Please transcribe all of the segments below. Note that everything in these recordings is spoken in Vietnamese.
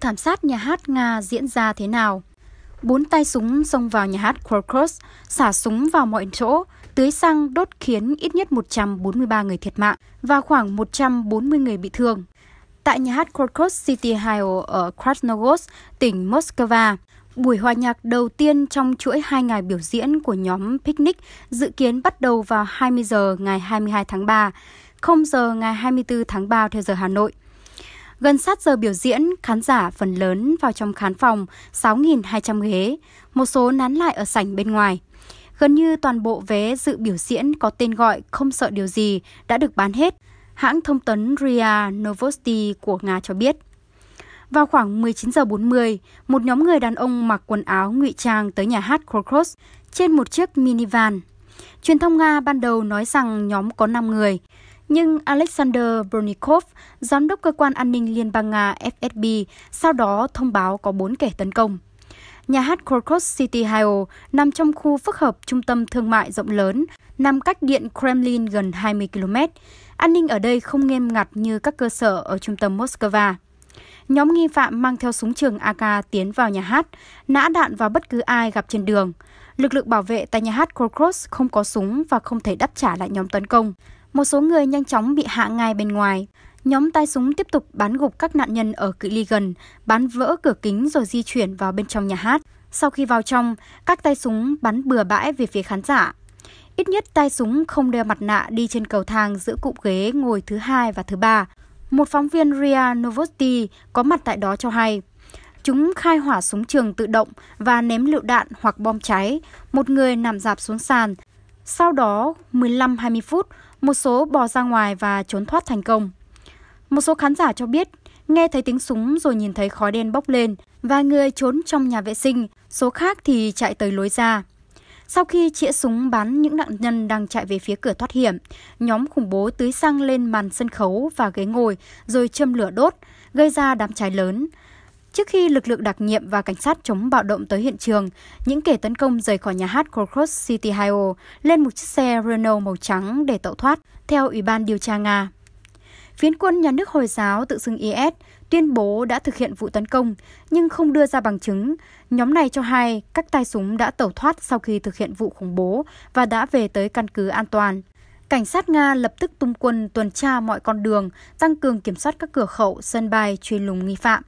thảm sát nhà hát Nga diễn ra thế nào. Bốn tay súng xông vào nhà hát Krokos, xả súng vào mọi chỗ, tưới xăng đốt khiến ít nhất 143 người thiệt mạng và khoảng 140 người bị thương. Tại nhà hát Krokos City Hall ở Krasnogorsk, tỉnh Moscow, buổi hòa nhạc đầu tiên trong chuỗi hai ngày biểu diễn của nhóm Picnic dự kiến bắt đầu vào 20 giờ ngày 22 tháng 3, 0 giờ ngày 24 tháng 3 theo giờ Hà Nội. Gần sát giờ biểu diễn, khán giả phần lớn vào trong khán phòng 6.200 ghế, một số nán lại ở sảnh bên ngoài. Gần như toàn bộ vé dự biểu diễn có tên gọi Không sợ điều gì đã được bán hết, hãng thông tấn RIA Novosti của Nga cho biết. Vào khoảng 19 giờ 40, một nhóm người đàn ông mặc quần áo ngụy trang tới nhà hát Krokros trên một chiếc minivan. Truyền thông Nga ban đầu nói rằng nhóm có 5 người, nhưng Alexander Bronikov, giám đốc cơ quan an ninh Liên bang Nga FSB, sau đó thông báo có 4 kẻ tấn công. Nhà hát Krokos City Hall nằm trong khu phức hợp trung tâm thương mại rộng lớn, nằm cách điện Kremlin gần 20 km. An ninh ở đây không nghiêm ngặt như các cơ sở ở trung tâm Moscow. Nhóm nghi phạm mang theo súng trường AK tiến vào nhà hát, nã đạn vào bất cứ ai gặp trên đường. Lực lượng bảo vệ tại nhà hát Krokos không có súng và không thể đáp trả lại nhóm tấn công. Một số người nhanh chóng bị hạ ngay bên ngoài. Nhóm tay súng tiếp tục bắn gục các nạn nhân ở cự ly gần, bắn vỡ cửa kính rồi di chuyển vào bên trong nhà hát. Sau khi vào trong, các tay súng bắn bừa bãi về phía khán giả. Ít nhất tay súng không đeo mặt nạ đi trên cầu thang giữa cụm ghế ngồi thứ hai và thứ ba. Một phóng viên Ria Novosti có mặt tại đó cho hay, chúng khai hỏa súng trường tự động và ném lựu đạn hoặc bom cháy, một người nằm dạp xuống sàn. Sau đó, 15-20 phút, một số bò ra ngoài và trốn thoát thành công. Một số khán giả cho biết, nghe thấy tiếng súng rồi nhìn thấy khói đen bốc lên, và người trốn trong nhà vệ sinh, số khác thì chạy tới lối ra. Sau khi chĩa súng bắn những nạn nhân đang chạy về phía cửa thoát hiểm, nhóm khủng bố tưới xăng lên màn sân khấu và ghế ngồi rồi châm lửa đốt, gây ra đám cháy lớn. Trước khi lực lượng đặc nhiệm và cảnh sát chống bạo động tới hiện trường, những kẻ tấn công rời khỏi nhà hát Krokus City Hio lên một chiếc xe Renault màu trắng để tẩu thoát, theo Ủy ban điều tra Nga. Phiến quân nhà nước Hồi giáo tự xưng IS tuyên bố đã thực hiện vụ tấn công, nhưng không đưa ra bằng chứng. Nhóm này cho hay các tay súng đã tẩu thoát sau khi thực hiện vụ khủng bố và đã về tới căn cứ an toàn. Cảnh sát Nga lập tức tung quân tuần tra mọi con đường, tăng cường kiểm soát các cửa khẩu, sân bay, truy lùng nghi phạm.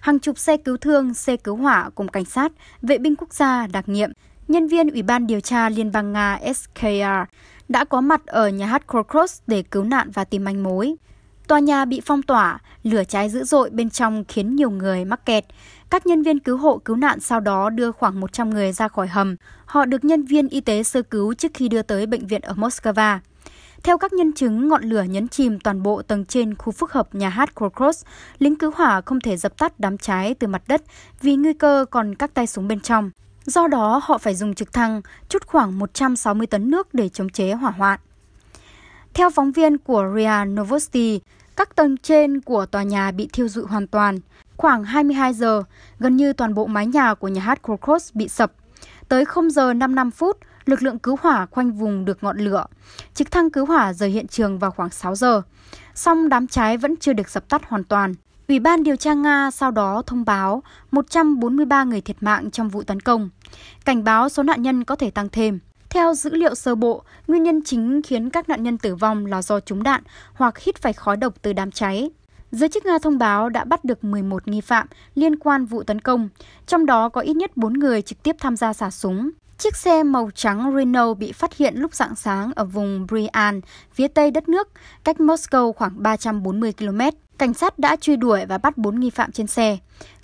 Hàng chục xe cứu thương, xe cứu hỏa cùng cảnh sát, vệ binh quốc gia, đặc nhiệm, nhân viên Ủy ban điều tra Liên bang Nga SKR đã có mặt ở nhà hát Krokros để cứu nạn và tìm manh mối. Tòa nhà bị phong tỏa, lửa cháy dữ dội bên trong khiến nhiều người mắc kẹt. Các nhân viên cứu hộ cứu nạn sau đó đưa khoảng 100 người ra khỏi hầm. Họ được nhân viên y tế sơ cứu trước khi đưa tới bệnh viện ở Moscow. Theo các nhân chứng, ngọn lửa nhấn chìm toàn bộ tầng trên khu phức hợp nhà hát Crocros. Lính cứu hỏa không thể dập tắt đám cháy từ mặt đất vì nguy cơ còn các tay súng bên trong. Do đó, họ phải dùng trực thăng chút khoảng 160 tấn nước để chống chế hỏa hoạn. Theo phóng viên của RIA Novosti, các tầng trên của tòa nhà bị thiêu rụi hoàn toàn. Khoảng 22 giờ, gần như toàn bộ mái nhà của nhà hát Crocros bị sập. Tới 0 giờ 55 phút, lực lượng cứu hỏa khoanh vùng được ngọn lửa. Trực thăng cứu hỏa rời hiện trường vào khoảng 6 giờ. Song đám cháy vẫn chưa được dập tắt hoàn toàn. Ủy ban điều tra Nga sau đó thông báo 143 người thiệt mạng trong vụ tấn công. Cảnh báo số nạn nhân có thể tăng thêm. Theo dữ liệu sơ bộ, nguyên nhân chính khiến các nạn nhân tử vong là do trúng đạn hoặc hít phải khói độc từ đám cháy. Giới chức Nga thông báo đã bắt được 11 nghi phạm liên quan vụ tấn công, trong đó có ít nhất 4 người trực tiếp tham gia xả súng. Chiếc xe màu trắng Renault bị phát hiện lúc rạng sáng ở vùng Bryansk, phía tây đất nước, cách Moscow khoảng 340 km. Cảnh sát đã truy đuổi và bắt 4 nghi phạm trên xe.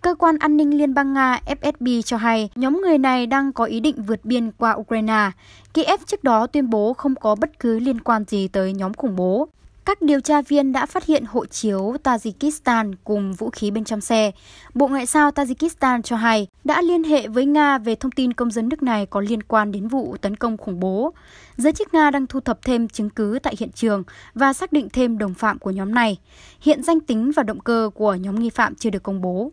Cơ quan an ninh Liên bang Nga FSB cho hay nhóm người này đang có ý định vượt biên qua Ukraine. Kiev trước đó tuyên bố không có bất cứ liên quan gì tới nhóm khủng bố các điều tra viên đã phát hiện hộ chiếu Tajikistan cùng vũ khí bên trong xe. Bộ Ngoại giao Tajikistan cho hay đã liên hệ với Nga về thông tin công dân nước này có liên quan đến vụ tấn công khủng bố. Giới chức Nga đang thu thập thêm chứng cứ tại hiện trường và xác định thêm đồng phạm của nhóm này. Hiện danh tính và động cơ của nhóm nghi phạm chưa được công bố.